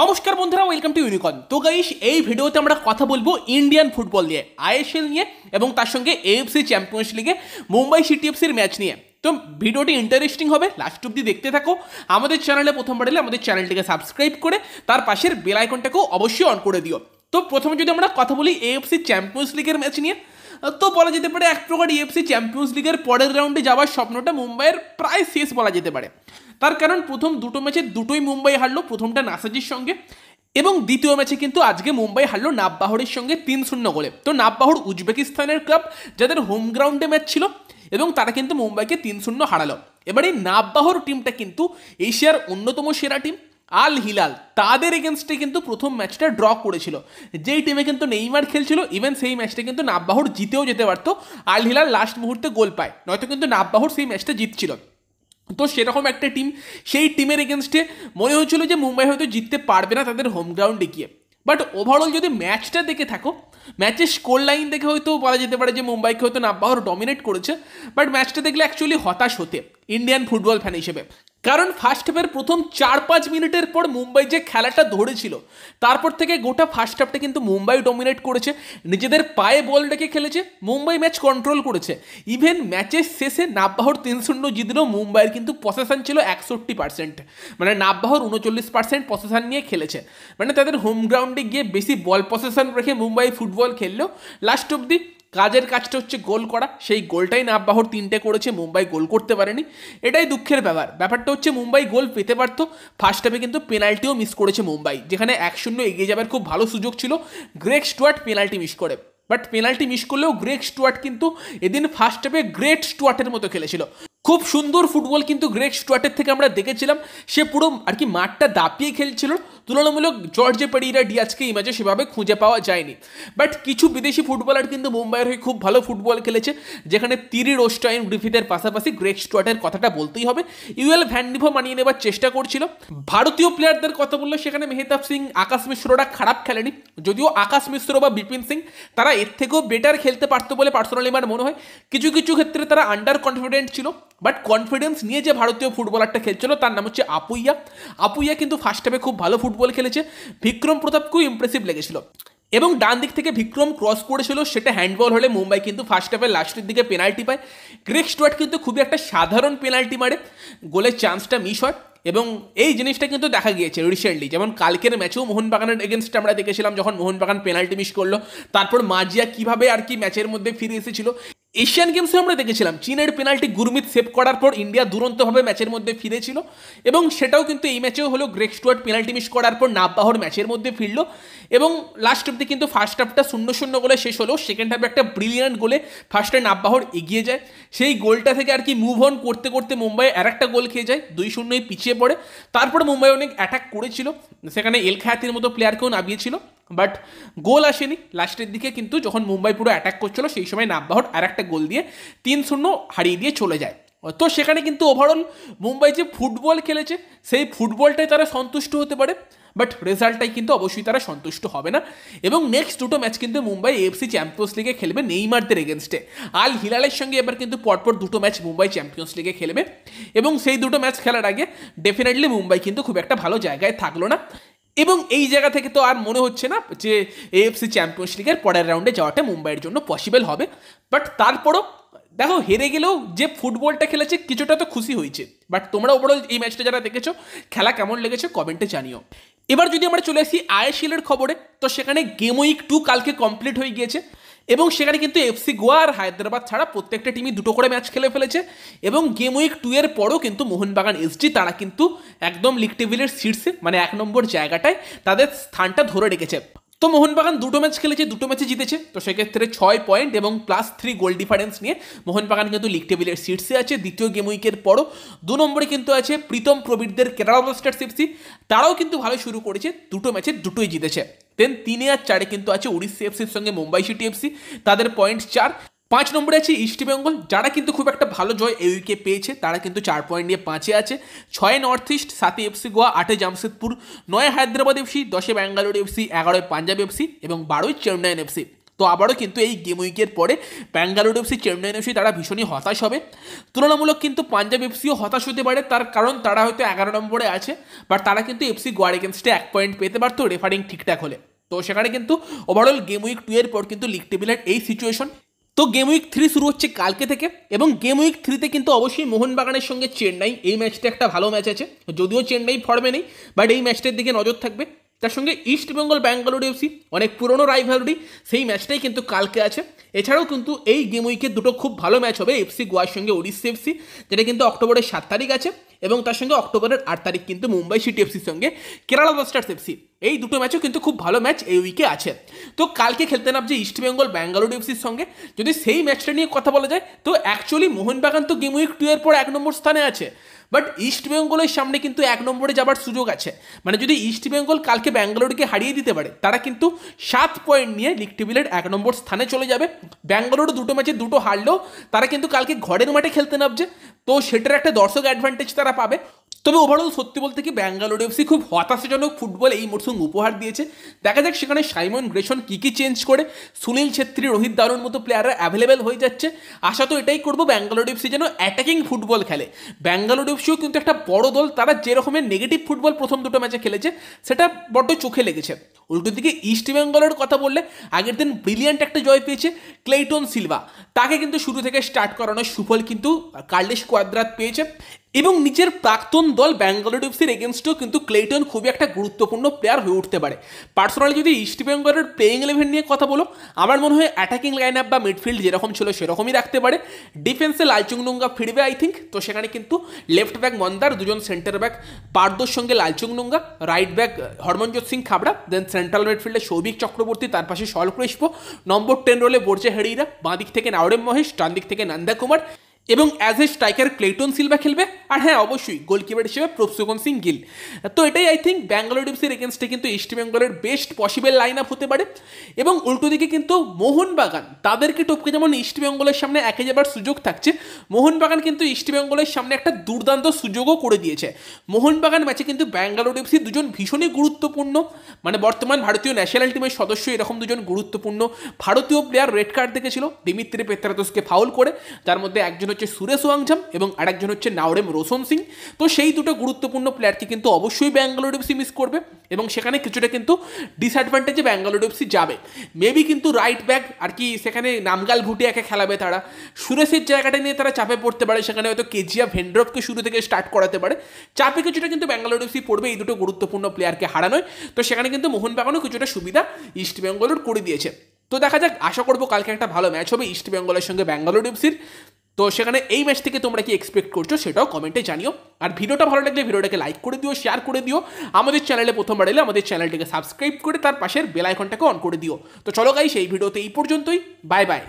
নমস্কার বন্ধুরা welcome to Unicorn তো গাইস এই ভিডিওতে আমরা কথা বলবো ইন্ডিয়ান ফুটবল নিয়ে আইএসএল নিয়ে এবং তার সঙ্গে এএফসি চ্যাম্পিয়ন্স লিগে মুম্বাই সিটিএফসির ম্যাচ নিয়ে তো ভিডিওটি ইন্টারেস্টিং হবে লাস্ট অব্দি দেখতে থাকো আমাদের চ্যানেলে প্রথম বাড়লে আমাদের চ্যানেলটিকে সাবস্ক্রাইব করে তার পাশের বেল আইকনটাকেও অবশ্যই অন করে দিও তো প্রথমে যদি আমরা কথা বলি এএফসি চ্যাম্পিয়ন্স লিগের ম্যাচ নিয়ে তো বলা যেতে পারে এক প্রকার এএফসি চ্যাম্পিয়ন্স লিগের পরের রাউন্ডে যাওয়ার স্বপ্নটা মুম্বাইয়ের প্রায় শেষ বলা যেতে পারে তার কারণ প্রথম দুটো ম্যাচে দুটোই মুম্বাই হারলো প্রথমটা নাসাজির সঙ্গে এবং দ্বিতীয় ম্যাচে কিন্তু আজকে মুম্বাই হারলো নাববাহরের সঙ্গে তিন শূন্য গোলে তো নাববাহর উজবেকিস্তানের ক্লাব যাদের হোম গ্রাউন্ডে ম্যাচ ছিল এবং তারা কিন্তু মুম্বাইকে তিন শূন্য হারালো এবার এই নাববাহর টিমটা কিন্তু এশিয়ার অন্যতম সেরা টিম আল হিলাল তাদের এগেনস্টে কিন্তু প্রথম ম্যাচটা ড্র করেছিল যেই টিমে কিন্তু নেইমার খেলছিল ইভেন সেই ম্যাচটা কিন্তু নাববাহর জিতেও যেতে পারতো আল হিলাল লাস্ট মুহূর্তে গোল পায় নয়তো কিন্তু নাববাহর সেই ম্যাচটা জিতছিল তো সেরকম একটা টিম সেই টিমের এগেনস্টে মনে হয়েছিল যে মুম্বাই হয়তো জিততে পারবে না তাদের হোম গ্রাউন্ডে গিয়ে বাট ওভারঅল যদি ম্যাচটা দেখে থাকো ম্যাচের স্কোর লাইন দেখে হয়তো বলা যেতে পারে যে মুম্বাইকে হয়তো নাব্বাহর ডমিনেট করেছে বাট ম্যাচটা দেখলে অ্যাকচুয়ালি হতাশ হতে ইন্ডিয়ান ফুটবল ফ্যান হিসেবে কারণ ফার্স্ট হাফের প্রথম চার পাঁচ মিনিটের পর মুম্বাই যে খেলাটা ধরেছিল তারপর থেকে গোটা ফার্স্ট হাফটা কিন্তু মুম্বাই ডমিনেট করেছে নিজেদের পায়ে বল ডেকে খেলেছে মুম্বাই ম্যাচ কন্ট্রোল করেছে ইভেন ম্যাচের শেষে নাব্বাহর তিন শূন্য জিতলেও মুম্বাইয়ের কিন্তু পসেশন ছিল একষট্টি পার্সেন্ট মানে নাব্বাহর উনচল্লিশ পার্সেন্ট পসেশন নিয়ে খেলেছে মানে তাদের হোম গ্রাউন্ডে গিয়ে বেশি বল পসেশন রেখে মুম্বাই ফুটবল খেললেও লাস্ট অব্দি কাজের কাজটা হচ্ছে গোল করা সেই গোলটাই আব্বাহর তিনটে করেছে মুম্বাই গোল করতে পারেনি এটাই দুঃখের ব্যাপার ব্যাপারটা হচ্ছে মুম্বাই গোল পেতে পারতো ফার্স্ট হাফে কিন্তু পেনাল্টিও মিস করেছে মুম্বাই যেখানে এক শূন্য এগিয়ে যাবার খুব ভালো সুযোগ ছিল গ্রেক স্টুয়ার্ট পেনাল্টি মিস করে বাট পেনাল্টি মিস করলেও গ্রেক স্টুয়ার্ট কিন্তু এদিন ফার্স্ট হাফে গ্রেট স্টুয়ার্টের মতো খেলেছিল খুব সুন্দর ফুটবল কিন্তু গ্রেট স্টুয়ার্টের থেকে আমরা দেখেছিলাম সে পুরো আর কি মাঠটা দাপিয়ে খেলছিল তুলনামূলক জর্জে পেরিরা ডিয়াজকে এই ম্যাচে সেভাবে খুঁজে পাওয়া যায়নি বাট কিছু বিদেশি ফুটবলার কিন্তু মুম্বাইয়ের হয়ে খুব ভালো ফুটবল খেলেছে যেখানে তিরি রোস্টাইন গ্রিফিথের পাশাপাশি গ্রেট স্টুয়ার্টের কথাটা বলতেই হবে ইউএল ভ্যান্ডিভো মানিয়ে নেবার চেষ্টা করছিল ভারতীয় প্লেয়ারদের কথা বললে সেখানে মেহতাব সিং আকাশ মিশ্ররা খারাপ খেলেনি যদিও আকাশ মিশ্র বা বিপিন সিং তারা এর থেকেও বেটার খেলতে পারতো বলে পার্সোনালি আমার মনে হয় কিছু কিছু ক্ষেত্রে তারা আন্ডার কনফিডেন্ট ছিল বাট কনফিডেন্স নিয়ে যে ভারতীয় ফুটবলারটা খেলছিল তার নাম হচ্ছে আপুইয়া আপুইয়া কিন্তু ফার্স্ট হাফে খুব ভালো ফুটবল খেলেছে বিক্রম প্রতাপকেও ইমপ্রেসিভ লেগেছিল এবং ডান দিক থেকে বিক্রম ক্রস করেছিল সেটা হ্যান্ডবল হলে মুম্বাই কিন্তু ফার্স্ট হাফের লাস্টের দিকে পেনাল্টি পায় গ্রেক স্টুয়ার্ট কিন্তু খুবই একটা সাধারণ পেনাল্টি মারে গোলের চান্সটা মিস হয় এবং এই জিনিসটা কিন্তু দেখা গিয়েছে রিসেন্টলি যেমন কালকের ম্যাচেও মোহনবাগানের এগেনস্টে আমরা দেখেছিলাম যখন মোহনবাগান পেনাল্টি মিস করলো তারপর মাজিয়া কিভাবে আর কি ম্যাচের মধ্যে ফিরে এসেছিল এশিয়ান গেমসে আমরা দেখেছিলাম চীনের পেনাল্টি গুরমিত সেভ করার পর ইন্ডিয়া দুরন্তভাবে ম্যাচের মধ্যে ফিরেছিল এবং সেটাও কিন্তু এই ম্যাচেও হলো গ্রেক স্টুয়ার্ট পেনাল্টি মিস করার পর নাববাহর ম্যাচের মধ্যে ফিরল এবং লাস্ট অব্দি কিন্তু ফার্স্ট হাফটা শূন্য শূন্য গোলে শেষ হলো সেকেন্ড হাফে একটা ব্রিলিয়ান্ট গোলে ফার্স্টে নাববাহর এগিয়ে যায় সেই গোলটা থেকে আর কি মুভ অন করতে করতে মুম্বাই আর একটা গোল খেয়ে যায় দুই শূন্যই পিছিয়ে পড়ে তারপর মুম্বাই অনেক অ্যাটাক করেছিল সেখানে এল খায়াতির মতো প্লেয়ারকেও নামিয়েছিল বাট গোল আসেনি লাস্টের দিকে কিন্তু যখন মুম্বাই পুরো অ্যাটাক করছিল সেই সময় নাব্বাহর আর একটা গোল দিয়ে তিন শূন্য হারিয়ে দিয়ে চলে যায় তো সেখানে কিন্তু ওভারঅল মুম্বাই যে ফুটবল খেলেছে সেই ফুটবলটাই তারা সন্তুষ্ট হতে পারে বাট রেজাল্টটাই কিন্তু অবশ্যই তারা সন্তুষ্ট হবে না এবং নেক্সট দুটো ম্যাচ কিন্তু মুম্বাই এফসি চ্যাম্পিয়ন্স লিগে খেলবে নেইমারদের এগেনস্টে আল হিলালের সঙ্গে এবার কিন্তু পরপর দুটো ম্যাচ মুম্বাই চ্যাম্পিয়ন্স লিগে খেলবে এবং সেই দুটো ম্যাচ খেলার আগে ডেফিনেটলি মুম্বাই কিন্তু খুব একটা ভালো জায়গায় থাকলো না এবং এই জায়গা থেকে তো আর মনে হচ্ছে না যে এএফসি চ্যাম্পিয়ন্স লিগের পরের রাউন্ডে যাওয়াটা মুম্বাইয়ের জন্য পসিবল হবে বাট তারপরও দেখো হেরে গেলেও যে ফুটবলটা খেলেছে কিছুটা তো খুশি হয়েছে বাট তোমরা ওভারঅল এই ম্যাচটা যারা দেখেছো খেলা কেমন লেগেছে কমেন্টে জানিও এবার যদি আমরা চলে আসি আয়েশিলের খবরে তো সেখানে গেম উইক টু কালকে কমপ্লিট হয়ে গিয়েছে এবং সেখানে কিন্তু এফসি গোয়া আর হায়দ্রাবাদ ছাড়া প্রত্যেকটা টিমই দুটো করে ম্যাচ খেলে ফেলেছে এবং গেম উইক টু এর পরও কিন্তু মোহনবাগান এসডি তারা কিন্তু একদম লিগ টেবিলের শীর্ষে মানে এক নম্বর জায়গাটায় তাদের স্থানটা ধরে রেখেছে তো মোহনবাগান দুটো ম্যাচ খেলেছে দুটো ম্যাচে জিতেছে তো সেক্ষেত্রে ছয় পয়েন্ট এবং প্লাস থ্রি গোল ডিফারেন্স নিয়ে মোহনবাগান কিন্তু লিগ টেবিলের শীর্ষে আছে দ্বিতীয় গেম উইকের পরও দু নম্বরে কিন্তু আছে প্রীতম প্রবীরদের কেরালা ব্লাস্টার্স এফসি তারাও কিন্তু ভালো শুরু করেছে দুটো ম্যাচে দুটোই জিতেছে দেন তিনে আর চারে কিন্তু আছে উড়িষ্যা এফসির সঙ্গে মুম্বাই সিটি এফসি তাদের পয়েন্ট চার পাঁচ নম্বরে আছে ইস্টবেঙ্গল যারা কিন্তু খুব একটা ভালো জয় এই উইকে পেয়েছে তারা কিন্তু চার পয়েন্ট নিয়ে পাঁচে আছে ছয় নর্থ ইস্ট সাতে এফসি গোয়া আটে জামশেদপুর নয় হায়দ্রাবাদ এফসি দশে ব্যাঙ্গালোর এফসি এগারোয় পাঞ্জাব এফসি এবং বারোই চেন্নাইন এফসি তো আবারও কিন্তু এই গেম উইকের পরে ব্যাঙ্গালোর এফসি চেন্নাইন এফসি তারা ভীষণই হতাশ হবে তুলনামূলক কিন্তু পাঞ্জাব এফসিও হতাশ হতে পারে তার কারণ তারা হয়তো এগারো নম্বরে আছে বাট তারা কিন্তু এফসি গোয়ার এগেনস্টে এক পয়েন্ট পেতে পারতো রেফারিং ঠিকঠাক হলে তো সেখানে কিন্তু ওভারঅল গেম উইক টু এর পর কিন্তু লিগ টেবিলের এই সিচুয়েশন তো গেম উইক থ্রি শুরু হচ্ছে কালকে থেকে এবং গেম উইক থ্রিতে কিন্তু অবশ্যই মোহনবাগানের সঙ্গে চেন্নাই এই ম্যাচটা একটা ভালো ম্যাচ আছে যদিও চেন্নাই ফর্মে নেই বাট এই ম্যাচটার দিকে নজর থাকবে তার সঙ্গে ইস্টবেঙ্গল ব্যাঙ্গালোর এফসি অনেক পুরনো রাইভালরি সেই ম্যাচটাই কিন্তু কালকে আছে এছাড়াও কিন্তু এই গেম উইকে দুটো খুব ভালো ম্যাচ হবে এফসি গোয়ার সঙ্গে ওড়িশা এফসি যেটা কিন্তু অক্টোবরের সাত তারিখ আছে এবং তার সঙ্গে অক্টোবরের আট তারিখ কিন্তু মুম্বাই সিটি এফসির সঙ্গে কেরালা ব্লাস্টার্স এফসি এই দুটো ম্যাচও কিন্তু খুব ভালো ম্যাচ এই উইকে আছে তো কালকে খেলতে নামছে ইস্টবেঙ্গল ব্যাঙ্গালুরু এফসির সঙ্গে যদি সেই ম্যাচটা নিয়ে কথা বলা যায় তো অ্যাকচুয়ালি মোহনবাগান তো গেম উইক টু এর পর এক নম্বর স্থানে আছে বাট ইস্টবেঙ্গলের সামনে কিন্তু এক নম্বরে যাবার সুযোগ আছে মানে যদি ইস্টবেঙ্গল কালকে ব্যাঙ্গালোরকে হারিয়ে দিতে পারে তারা কিন্তু সাত পয়েন্ট নিয়ে লিগ টেবিলের এক নম্বর স্থানে চলে যাবে ব্যাঙ্গালোর দুটো ম্যাচে দুটো হারলেও তারা কিন্তু কালকে ঘরের মাঠে খেলতে নামছে তো সেটার একটা দর্শক অ্যাডভান্টেজ তারা পাবে তবে ওভারঅল সত্যি বলতে কি ব্যাঙ্গালোর এফসি খুব হতাশাজনক ফুটবল এই মরশুম উপহার দিয়েছে দেখা যাক সেখানে সাইমন গ্রেশন কী কী চেঞ্জ করে সুনীল ছেত্রী রোহিত দারুর মতো প্লেয়াররা অ্যাভেলেবেল হয়ে যাচ্ছে আশা তো এটাই করবো ব্যাঙ্গালোর এফসি যেন অ্যাটাকিং ফুটবল খেলে ব্যাঙ্গালোর এফসিও কিন্তু একটা বড় দল তারা যেরকমের নেগেটিভ ফুটবল প্রথম দুটো ম্যাচে খেলেছে সেটা বড্ড চোখে লেগেছে উল্টো দিকে ইস্ট বেঙ্গলের কথা বললে আগের দিন ব্রিলিয়ান্ট একটা জয় পেয়েছে ক্লেইটন সিলভা তাকে কিন্তু শুরু থেকে স্টার্ট করানোর সুফল কিন্তু কার্লিশ কোয়াদ্রাত পেয়েছে এবং নিজের প্রাক্তন দল ব্যাঙ্গালোর এফসির এগেনস্টও কিন্তু ক্লেটন খুবই একটা গুরুত্বপূর্ণ প্লেয়ার হয়ে উঠতে পারে পার্সোনালি যদি ইস্ট বেঙ্গলের প্লেয়িং ইলেভেন নিয়ে কথা বলো আমার মনে হয় অ্যাটাকিং লাইন আপ বা মিডফিল্ড যেরকম ছিল সেরকমই রাখতে পারে ডিফেন্সে লালচুংনুঙ্গা ফিরবে আই থিঙ্ক তো সেখানে কিন্তু লেফট ব্যাক মন্দার দুজন সেন্টার ব্যাক পার্দোর সঙ্গে Lalchungnunga right back Harmanjot Singh Khabra then central মিডফিল্ডে সৌভিক চক্রবর্তী তার পাশে সলক্রেষ্প নম্বর টেন রোলে বোরজে হেড়িরা বাঁ দিক থেকে নাওরেম মহেশ ডান দিক থেকে নন্দা কুমার এবং as a striker Cleiton Silva খেলবে আর হ্যাঁ অবশ্যই গোলকিপার হিসেবে প্রসুগন সিং গিল তো এটাই আই থিঙ্ক ব্যাঙ্গালোর ডিপসির এগেনস্টে কিন্তু বেঙ্গলের বেস্ট পসিবল লাইন আপ হতে পারে এবং উল্টো দিকে কিন্তু মোহনবাগান তাদেরকে টপকে যেমন ইস্টবেঙ্গলের সামনে একে যাবার সুযোগ থাকছে মোহনবাগান কিন্তু বেঙ্গলের সামনে একটা দুর্দান্ত সুযোগও করে দিয়েছে মোহনবাগান ম্যাচে কিন্তু ব্যাঙ্গালোর ডিপসি দুজন ভীষণই গুরুত্বপূর্ণ মানে বর্তমান ভারতীয় ন্যাশনাল টিমের সদস্য এরকম দুজন গুরুত্বপূর্ণ ভারতীয় প্লেয়ার রেড কার্ড দেখেছিল দিমিত্রি পেত্রাতোসকে ফাউল করে যার মধ্যে একজন হচ্ছে সুরেশ ওয়াংঝাম এবং আরেকজন হচ্ছে নাওরেম রোশন সিং তো সেই দুটো গুরুত্বপূর্ণ প্লেয়ারকে কিন্তু অবশ্যই ব্যাঙ্গালোর এফসি মিস করবে এবং সেখানে কিছুটা কিন্তু ডিসঅ্যাডভান্টেজে ব্যাঙ্গালোর এফসি যাবে মেবি কিন্তু রাইট ব্যাক আর কি সেখানে নামগাল ঘুটে একে খেলাবে তারা সুরেশের জায়গাটা নিয়ে তারা চাপে পড়তে পারে সেখানে হয়তো কেজিয়া ভেন্ড্রপকে শুরু থেকে স্টার্ট করাতে পারে চাপে কিছুটা কিন্তু ব্যাঙ্গালোর এফসি পড়বে এই দুটো গুরুত্বপূর্ণ প্লেয়ারকে হারানোয় তো সেখানে কিন্তু মোহনবাগানও কিছুটা সুবিধা ইস্ট বেঙ্গলোর করে দিয়েছে তো দেখা যাক আশা করবো কালকে একটা ভালো ম্যাচ হবে ইস্ট বেঙ্গলের সঙ্গে ব্যাঙ্গালোর এফসির তো সেখানে এই ম্যাচ থেকে তোমরা কি এক্সপেক্ট করছো সেটাও কমেন্টে জানিও আর ভিডিওটা ভালো লাগলে ভিডিওটাকে লাইক করে দিও শেয়ার করে দিও আমাদের চ্যানেলে প্রথমবার এলে আমাদের চ্যানেলটিকে সাবস্ক্রাইব করে তার পাশের বেল আইকনটাকে অন করে দিও তো চলো গাই সেই ভিডিওতে এই পর্যন্তই বাই বাই